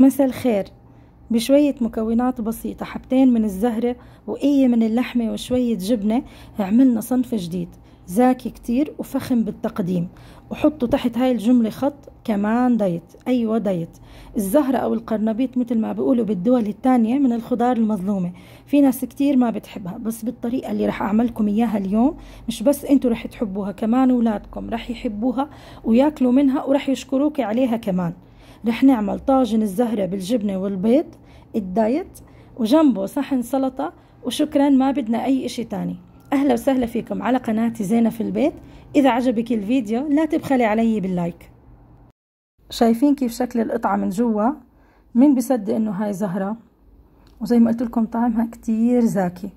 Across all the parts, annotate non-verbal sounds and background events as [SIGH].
مساء الخير بشوية مكونات بسيطة حبتين من الزهرة وقية من اللحمة وشوية جبنة عملنا صنف جديد زاكي كتير وفخم بالتقديم وحطوا تحت هاي الجملة خط كمان دايت أيوة دايت الزهرة أو القرنبيط مثل ما بيقولوا بالدول التانية من الخضار المظلومة في ناس كتير ما بتحبها بس بالطريقة اللي رح أعملكم إياها اليوم مش بس أنتوا رح تحبوها كمان أولادكم رح يحبوها وياكلوا منها ورح يشكروك عليها كمان رح نعمل طاجن الزهرة بالجبنة والبيض الدايت وجنبه صحن سلطة وشكرا ما بدنا أي إشي تاني أهلا وسهلا فيكم على قناتي زينة في البيت إذا عجبك الفيديو لا تبخلي علي باللايك شايفين كيف شكل القطعة من جوا مين بيصدق إنه هاي زهرة وزي ما قلت لكم طعمها كتير زاكي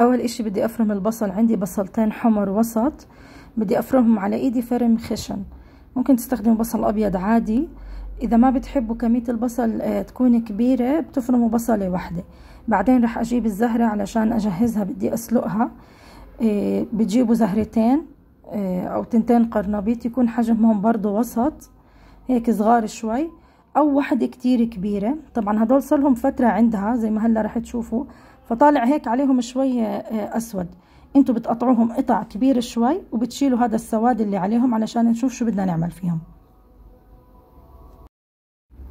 أول إشي بدي أفرم البصل عندي بصلتين حمر وسط بدي أفرمهم على إيدي فرم خشن ممكن تستخدموا بصل ابيض عادي اذا ما بتحبوا كميه البصل آه، تكون كبيره بتفرموا بصله واحده بعدين رح اجيب الزهره علشان اجهزها بدي اسلقها آه، بتجيبوا زهرتين آه، او تنتين قرنبيط يكون حجمهم برضو وسط هيك صغار شوي او وحده كتير كبيره طبعا هدول صار لهم فتره عندها زي ما هلا رح تشوفوا فطالع هيك عليهم شويه اسود انتوا بتقطعوهم قطع كبيرة شوي وبتشيلوا هذا السواد اللي عليهم علشان نشوف شو بدنا نعمل فيهم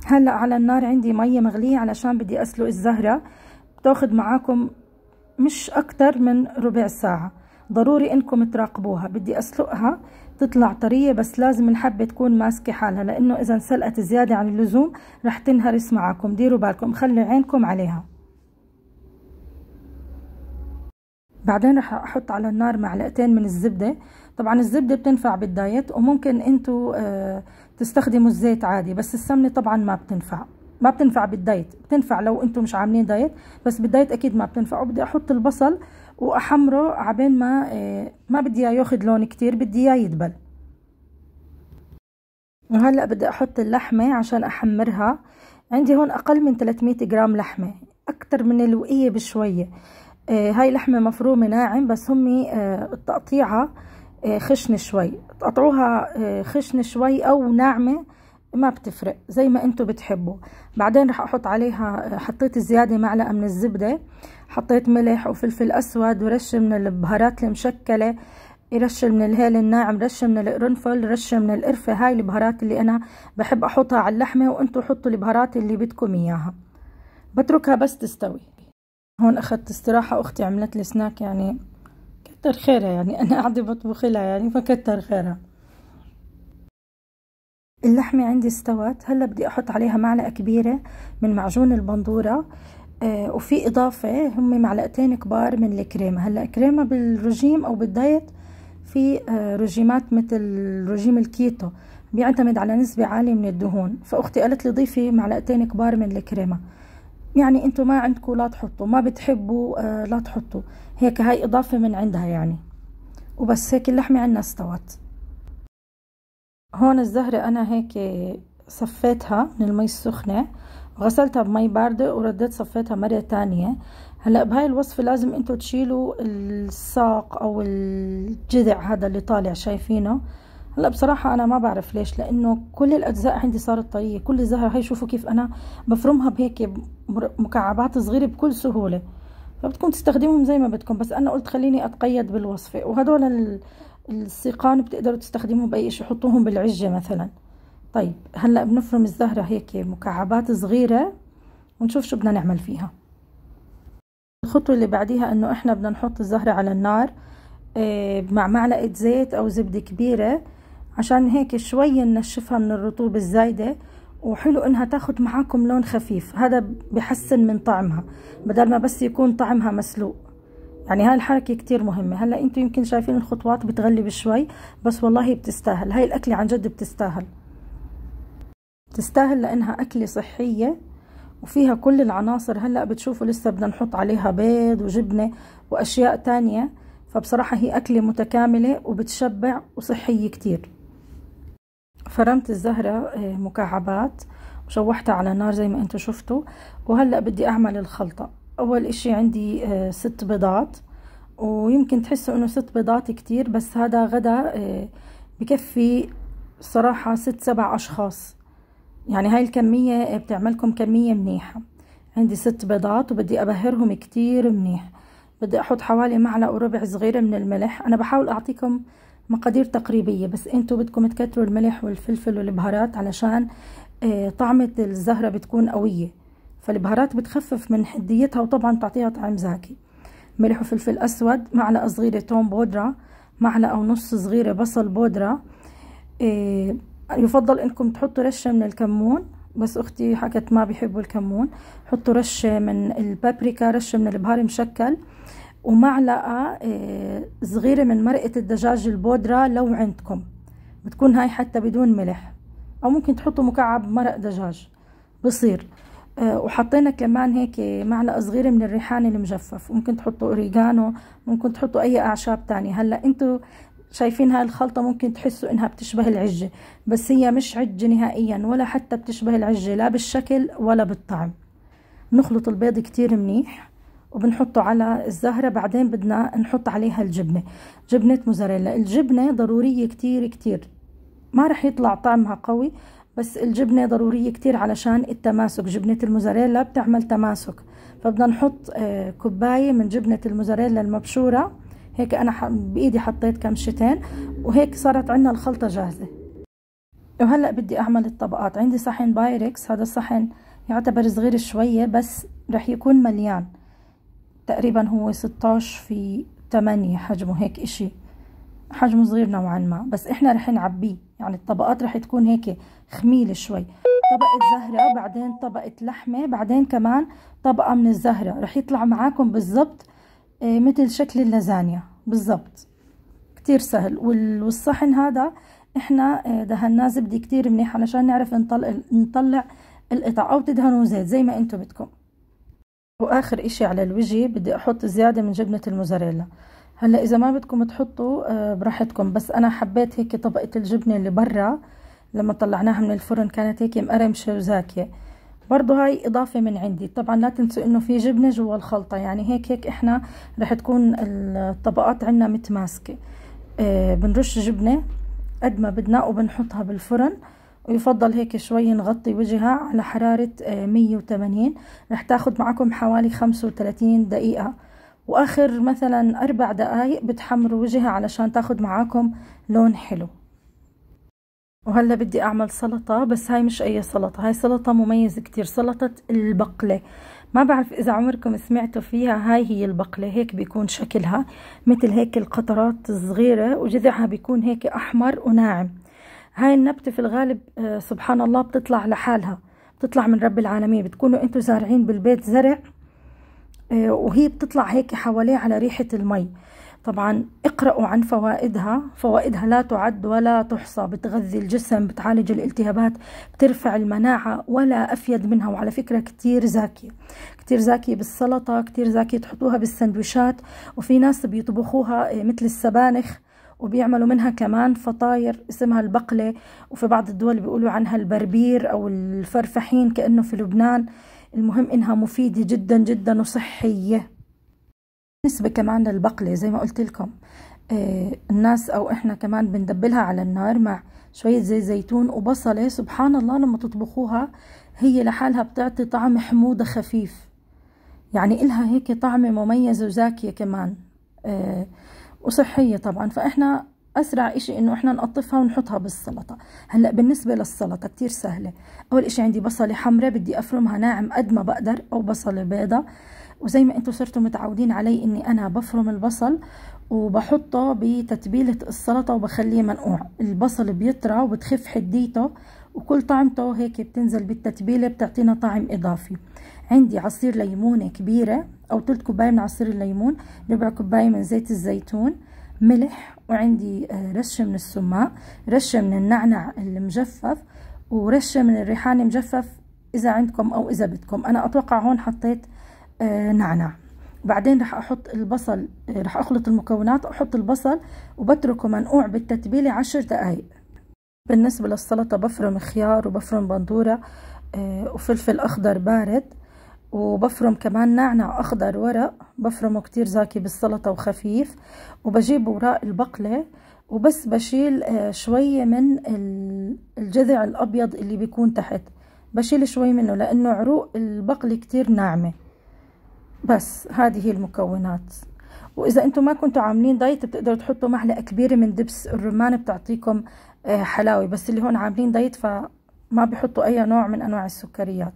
هلا على النار عندي مية مغلية علشان بدي اسلق الزهرة بتاخد معاكم مش اكتر من ربع ساعة ضروري انكم تراقبوها بدي اسلقها تطلع طرية بس لازم الحبة تكون ماسكة حالها لانه اذا انسلقت زيادة عن اللزوم رح تنهرس معاكم ديروا بالكم خلوا عينكم عليها بعدين رح احط على النار معلقتين من الزبدة طبعا الزبدة بتنفع بالدايت وممكن انتو آه، تستخدموا الزيت عادي بس السمنة طبعا ما بتنفع ما بتنفع بالدايت بتنفع لو انتم مش عاملين دايت بس بالدايت اكيد ما بتنفع وبدي احط البصل واحمره عبين ما آه، ما بدي اياه ياخذ لون كتير بدي اياه يدبل وهلا بدي احط اللحمه عشان احمرها عندي هون اقل من 300 جرام لحمه اكتر من الوقيه بشويه آه، هاي لحمة مفرومة ناعم بس هم التقطيعة آه، آه، خشنة شوي تقطعوها خشنة شوي أو ناعمة ما بتفرق زي ما انتم بتحبوا بعدين رح احط عليها حطيت زيادة معلقة من الزبدة حطيت ملح وفلفل اسود ورشة من البهارات المشكلة رشة من الهيل الناعم رشة من القرنفل رشة من القرفة هاي البهارات اللي انا بحب احطها على اللحمة وانتم حطوا البهارات اللي بدكم اياها بتركها بس تستوي هون أخذت استراحة أختي عملت لي سناك يعني كتر خيرها يعني أنا قاعدة بطبخ لها يعني فكتر خيرها اللحمة عندي استوت هلا بدي أحط عليها معلقة كبيرة من معجون البندورة آه وفي إضافة هم معلقتين كبار من الكريمة هلا كريمة بالرجيم أو بالدايت في آه رجيمات مثل رجيم الكيتو بيعتمد على نسبة عالية من الدهون فأختي قالت لي ضيفي معلقتين كبار من الكريمة يعني انتوا ما عندكم لا تحطوا ما بتحبوا آه، لا تحطوا هيك هاي اضافة من عندها يعني وبس هيك اللحمة عنا استوت هون الزهرة انا هيك صفيتها من المي السخنة غسلتها بمي باردة ورديت صفيتها مرة تانية هلا بهاي الوصفة لازم انتوا تشيلوا الساق او الجذع هذا اللي طالع شايفينه هلا بصراحة أنا ما بعرف ليش لأنه كل الأجزاء عندي صارت طرية كل الزهرة هاي شوفوا كيف أنا بفرمها بهيك مكعبات صغيرة بكل سهولة فبتكون تستخدمهم زي ما بدكم بس أنا قلت خليني أتقيد بالوصفة وهدول السيقان بتقدروا تستخدمهم بأي شيء حطوهم بالعجة مثلا طيب هلا بنفرم الزهرة هيك مكعبات صغيرة ونشوف شو بدنا نعمل فيها الخطوة اللي بعديها إنه إحنا بدنا نحط الزهرة على النار آه، مع معلقة زيت أو زبدة كبيرة عشان هيك شوي ننشفها من الرطوبة الزايدة وحلو انها تاخد معاكم لون خفيف هذا بحسن من طعمها بدل ما بس يكون طعمها مسلوق يعني هاي الحركة كتير مهمة هلا انتم يمكن شايفين الخطوات بتغلب شوي بس والله بتستاهل هاي الأكلة عن جد بتستاهل بتستاهل لأنها أكلة صحية وفيها كل العناصر هلا بتشوفوا لسه بدنا نحط عليها بيض وجبنة وأشياء تانية فبصراحة هي أكلة متكاملة وبتشبع وصحية كتير فرمت الزهرة آه، مكعبات وشوحتها على نار زي ما انتو شفتوا وهلأ بدي اعمل الخلطة اول اشي عندي آه، ست بيضات ويمكن تحسوا انه ست بيضات كتير بس هذا غدا آه، بكفي صراحة ست سبع اشخاص يعني هاي الكمية بتعملكم كمية منيحة عندي ست بيضات وبدي ابهرهم كتير منيح بدي احط حوالي معلقة وربع صغيرة من الملح انا بحاول اعطيكم مقادير تقريبية بس انتوا بدكم تكتروا الملح والفلفل والبهارات علشان آه، طعمة الزهرة بتكون قوية فالبهارات بتخفف من حديتها وطبعا بتعطيها طعم زاكي ملح وفلفل أسود معلقة صغيرة توم بودرة معلقة ونص صغيرة بصل بودرة آه، يفضل انكم تحطوا رشة من الكمون بس اختي حكت ما بيحبوا الكمون حطوا رشة من البابريكا رشة من البهار مشكل ومعلقة آه، صغيرة من مرقة الدجاج البودرة لو عندكم بتكون هاي حتى بدون ملح أو ممكن تحطوا مكعب مرق دجاج بصير آه، وحطينا كمان هيك معلقة صغيرة من الريحان المجفف ممكن تحطوا أوريجانو ممكن تحطوا أي أعشاب تانية هلأ انتوا شايفين هاي الخلطة ممكن تحسوا انها بتشبه العجة بس هي مش عجة نهائيا ولا حتى بتشبه العجة لا بالشكل ولا بالطعم نخلط البيض كتير منيح وبنحطه على الزهرة بعدين بدنا نحط عليها الجبنة جبنة موزاريلا الجبنة ضرورية كتير كتير ما رح يطلع طعمها قوي بس الجبنة ضرورية كتير علشان التماسك جبنة الموزاريلا بتعمل تماسك فبدنا نحط آه، كوباية من جبنة الموزاريلا المبشورة هيك أنا بإيدي حطيت كمشتين وهيك صارت عنا الخلطة جاهزة وهلأ بدي أعمل الطبقات عندي صحن بايركس هذا الصحن يعتبر صغير شوية بس رح يكون مليان تقريبا هو 16 في 8 حجمه هيك إشي حجمه صغير نوعا ما بس إحنا رح نعبيه يعني الطبقات رح تكون هيك خميلة شوي طبقة زهرة بعدين طبقة لحمة بعدين كمان طبقة من الزهرة رح يطلع معاكم بالضبط آه، مثل شكل اللازانيا بالضبط كتير سهل والصحن هذا احنا آه، دهناه زبدة كتير منيح علشان نعرف نطلع, نطلع القطع او تدهنوا زيت زي ما انتم بدكم واخر اشي على الوجه بدي احط زيادة من جبنة الموزاريلا هلا اذا ما بدكم تحطوا آه، براحتكم بس انا حبيت هيك طبقة الجبنة اللي برا لما طلعناها من الفرن كانت هيك مقرمشة وزاكية برضو هاي اضافة من عندي طبعا لا تنسوا انه في جبنة جوا الخلطة يعني هيك هيك احنا رح تكون الطبقات عنا متماسكة آه، بنرش جبنة قد ما بدنا وبنحطها بالفرن ويفضل هيك شوي نغطي وجهها على حرارة 180 آه، رح تاخد معكم حوالي 35 دقيقة واخر مثلا اربع دقايق بتحمروا وجهها علشان تاخد معاكم لون حلو وهلا بدي اعمل سلطه بس هاي مش اي سلطه هاي سلطه مميزه كتير سلطه البقله ما بعرف اذا عمركم سمعتوا فيها هاي هي البقله هيك بيكون شكلها مثل هيك القطرات الصغيره وجذعها بيكون هيك احمر وناعم هاي النبتة في الغالب آه، سبحان الله بتطلع لحالها بتطلع من رب العالمين بتكونوا انتوا زارعين بالبيت زرع آه، وهي بتطلع هيك حواليه على ريحة المي طبعا اقرأوا عن فوائدها فوائدها لا تعد ولا تحصى بتغذي الجسم بتعالج الالتهابات بترفع المناعة ولا أفيد منها وعلى فكرة كتير زاكية كتير زاكية بالسلطة كتير زاكية تحطوها بالسندويشات وفي ناس بيطبخوها آه، مثل السبانخ وبيعملوا منها كمان فطاير اسمها البقلة وفي بعض الدول بيقولوا عنها البربير أو الفرفحين كأنه في لبنان المهم إنها مفيدة جدا جدا وصحية بالنسبة كمان للبقلة زي ما قلت لكم آه، الناس او احنا كمان بندبلها على النار مع شوية زي زيتون وبصلة سبحان الله لما تطبخوها هي لحالها بتعطي طعم حموضة خفيف يعني إلها هيك طعم مميز وزاكية كمان آه، وصحية طبعا فإحنا أسرع إشي إنه إحنا نقطفها ونحطها بالسلطة هلأ بالنسبة للسلطة كتير سهلة أول إشي عندي بصلة حمراء بدي أفرمها ناعم قد ما بقدر أو بصلة بيضة وزي ما انتم صرتوا متعودين علي اني انا بفرم البصل وبحطه بتتبيلة السلطة وبخليه منقوع البصل بيطرى وبتخف حديته وكل طعمته هيك بتنزل بالتتبيلة بتعطينا طعم إضافي عندي عصير ليمونة كبيرة أو تلت كوباية من عصير الليمون ربع كوباية من زيت الزيتون ملح وعندي آه، رشة من السماق رشة من النعنع المجفف ورشة من الريحان مجفف إذا عندكم أو إذا بدكم أنا أتوقع هون حطيت آه، نعنع بعدين رح احط البصل آه، رح اخلط المكونات احط البصل وبتركه منقوع بالتتبيله عشر دقائق بالنسبه للسلطه بفرم خيار وبفرم بندوره وفلفل اخضر بارد وبفرم كمان نعنع أخضر ورق بفرمه كتير زاكي بالسلطة وخفيف وبجيب وراء البقلة وبس بشيل آه، شوية من الجذع الأبيض اللي بيكون تحت بشيل شوي منه لأنه عروق البقلة كتير ناعمة بس هذه هي المكونات وإذا أنتم ما كنتوا عاملين دايت بتقدروا تحطوا معلقة كبيرة من دبس الرمان بتعطيكم آه، حلاوة بس اللي هون عاملين دايت فما بحطوا أي نوع من أنواع السكريات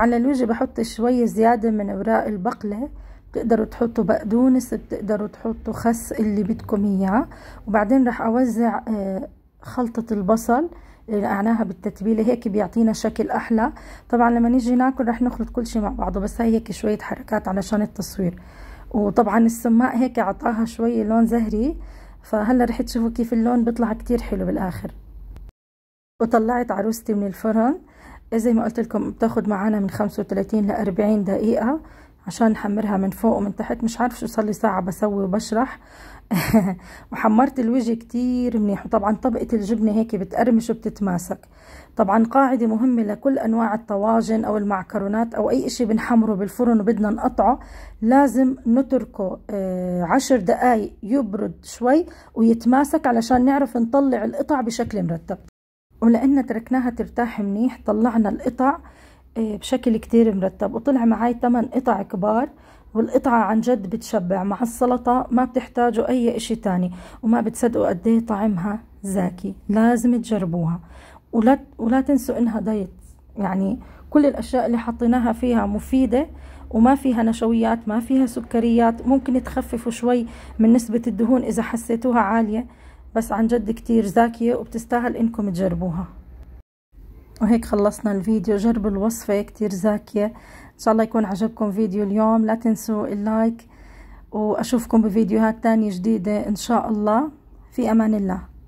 على الوجه بحط شوي زيادة من اوراق البقلة بتقدروا تحطوا بقدونس بتقدروا تحطوا خس اللي بدكم اياه وبعدين رح اوزع آه، خلطة البصل اللي قعناها بالتتبيلة هيك بيعطينا شكل احلى طبعا لما نيجي ناكل رح نخلط كل شيء مع بعضه بس هي هيك شوية حركات علشان التصوير وطبعا السماء هيك عطاها شوية لون زهري فهلا رح تشوفوا كيف اللون بيطلع كتير حلو بالاخر وطلعت عروستي من الفرن زي ما قلت لكم بتاخد معانا من 35 ل 40 دقيقة عشان نحمرها من فوق ومن تحت مش عارف شو صار لي ساعة بسوي وبشرح [LAUGHS] وحمرت الوجه كتير منيح وطبعا طبقة الجبنة هيك بتقرمش وبتتماسك طبعا قاعدة مهمة لكل أنواع الطواجن أو المعكرونات أو أي إشي بنحمره بالفرن وبدنا نقطعه لازم نتركه آه، عشر دقايق يبرد شوي ويتماسك علشان نعرف نطلع القطع بشكل مرتب ولأن تركناها ترتاح منيح طلعنا القطع آه، بشكل كتير مرتب وطلع معي ثمان قطع كبار والقطعة عن جد بتشبع مع السلطة ما بتحتاجوا أي إشي تاني وما بتصدقوا قديه طعمها زاكي لازم تجربوها ولا, ولا تنسوا إنها دايت يعني كل الأشياء اللي حطيناها فيها مفيدة وما فيها نشويات ما فيها سكريات ممكن تخففوا شوي من نسبة الدهون إذا حسيتوها عالية بس عن جد كتير زاكية وبتستاهل انكم تجربوها وهيك خلصنا الفيديو جربوا الوصفة كتير زاكية ان شاء الله يكون عجبكم فيديو اليوم لا تنسوا اللايك واشوفكم بفيديوهات تانية جديدة ان شاء الله في امان الله